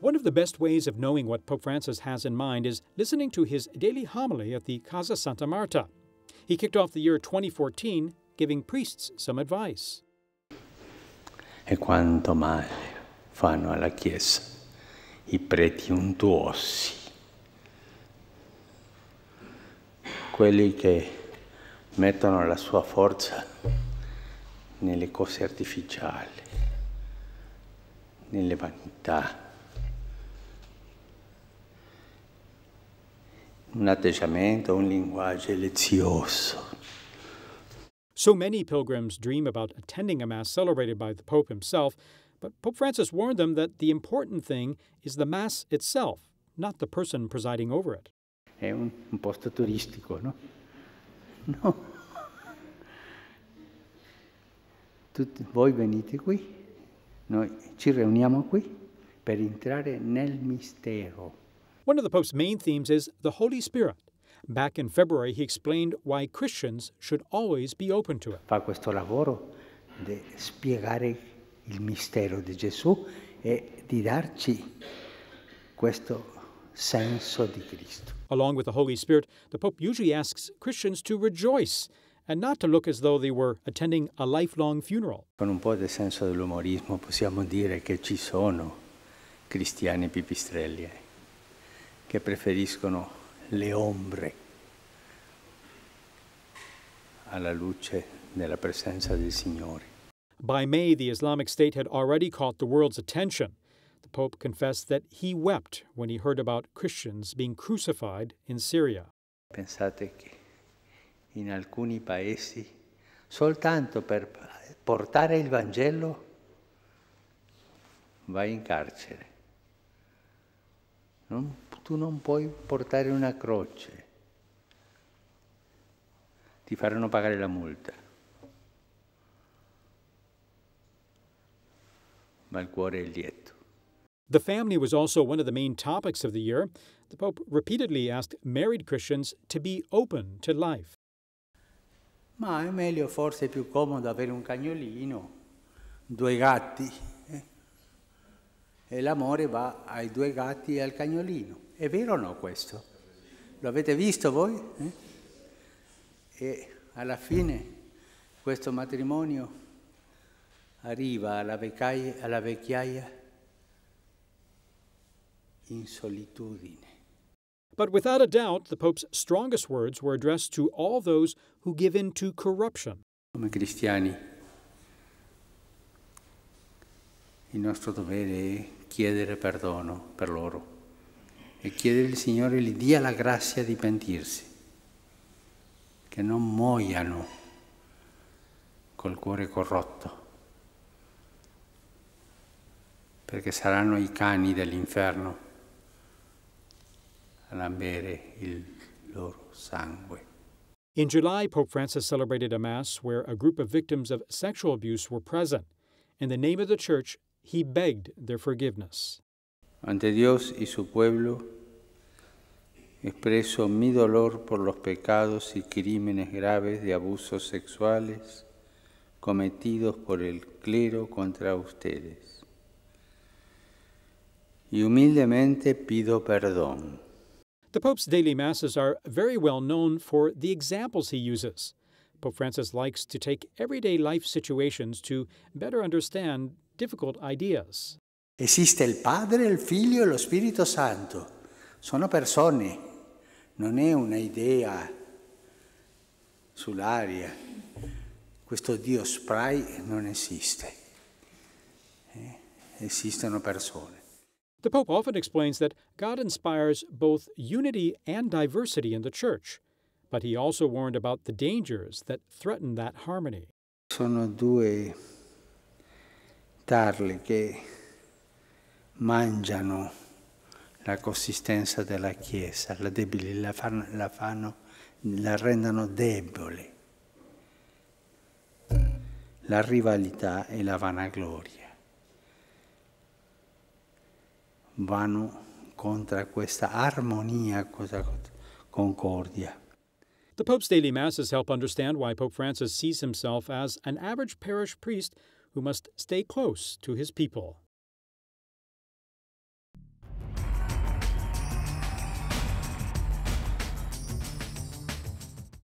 One of the best ways of knowing what Pope Francis has in mind is listening to his daily homily at the Casa Santa Marta. He kicked off the year 2014 giving priests some advice. E quanto male fanno alla Chiesa i preti untuosi, quelli che mettono la sua forza nelle cose artificiali, nelle vanità. un atteggiamento, un linguaggio lezioso. So many pilgrims dream about attending a Mass celebrated by the Pope himself, but Pope Francis warned them that the important thing is the Mass itself, not the person presiding over it. È un, un posto turistico, no? No. Tutti, voi venite qui, noi ci riuniamo qui per entrare nel mistero. One of the Pope's main themes is the Holy Spirit. Back in February, he explained why Christians should always be open to it. Fa questo lavoro di spiegare il mistero di Gesù e di darci questo senso di Cristo. Along with the Holy Spirit, the Pope usually asks Christians to rejoice and not to look as though they were attending a lifelong funeral. Con un po' di senso dell'umorismo possiamo dire che ci sono cristiani pipistrelli. Eh. che preferiscono le ombre alla luce della presenza del Signore. By May, the Islamic State had already caught the world's attention. The Pope confessed that he wept when he heard about Christians being crucified in Syria. Pensate che in alcuni paesi, soltanto per portare il Vangelo, vai in carcere. No? tu non puoi portare una croce, ti faranno pagare la multa. Ma il cuore è lieto. The family was also one of the main topics of the year. The Pope repeatedly asked married Christians to be open to life. Ma è meglio, forse più comodo avere un cagnolino, due gatti. Eh? E l'amore va ai due gatti e al cagnolino. È vero o no questo? Lo avete visto voi? Eh? E alla fine questo matrimonio arriva alla vecchiaia, alla vecchiaia in solitudine. But without a doubt, the Pope's strongest words were addressed to all those who give in to corruption. Come cristiani, il nostro dovere è chiedere perdono per loro e chiedere al Signore gli dia la grazia di pentirsi, che non muoiano col cuore corrotto, perché saranno i cani dell'inferno a lambere il loro sangue. In July, Pope Francis celebrated a Mass where a group of victims of sexual abuse were present. In the name of the Church, he begged their forgiveness. Ante Dios y su pueblo, expreso mi dolor por los pecados y crímenes graves de abusos sexuales cometidos por el clero contra ustedes. Y humildemente pido perdón. The Pope's daily masses are very well known for the examples he uses. Pope Francis likes to take everyday life situations to better understand difficult ideas. Esiste il Padre, il Figlio e lo Spirito Santo. Sono persone, non è un'idea sull'aria. Questo Dio spray non esiste. Eh? Esistono persone. The Pope often explains that God inspires both unity and diversity in the Church, but he also warned about the dangers that threaten that harmony. Sono due tarli che mangiano la consistenza della Chiesa, la, debili, la, fanno, la, fanno, la rendono debole. La rivalità e la vanagloria vanno contro questa armonia, questa concordia. The Pope's daily masses help understand why Pope Francis sees himself as an average parish priest who must stay close to his people.